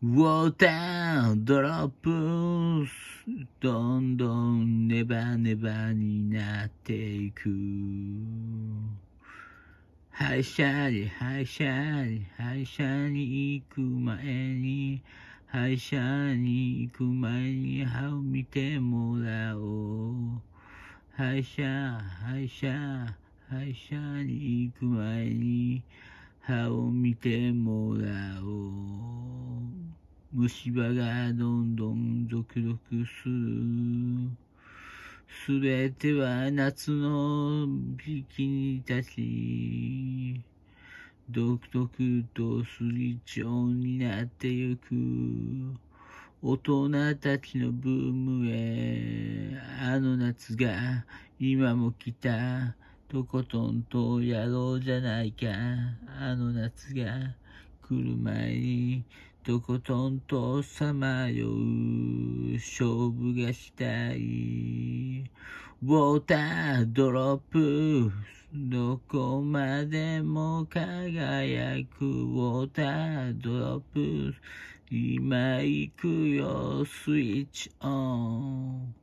ウォータードロップス、どんどんネバネバになっていく。医者に、廃車に、廃車に行く前に、医者に行く前に歯を見てもらおう。歯医者、歯医者に行く前に歯を見てもらおう。虫歯がどんどん続々する。すべては夏のビキにたち、独特とスリチョンになってゆく。大人たちのブームへ、あの夏が今も来た。とことんとやろうじゃないか。あの夏が来る前に。とことんとさまよう勝負がしたいウォータードロップどこまでも輝くウォータードロップ今行くよスイッチオン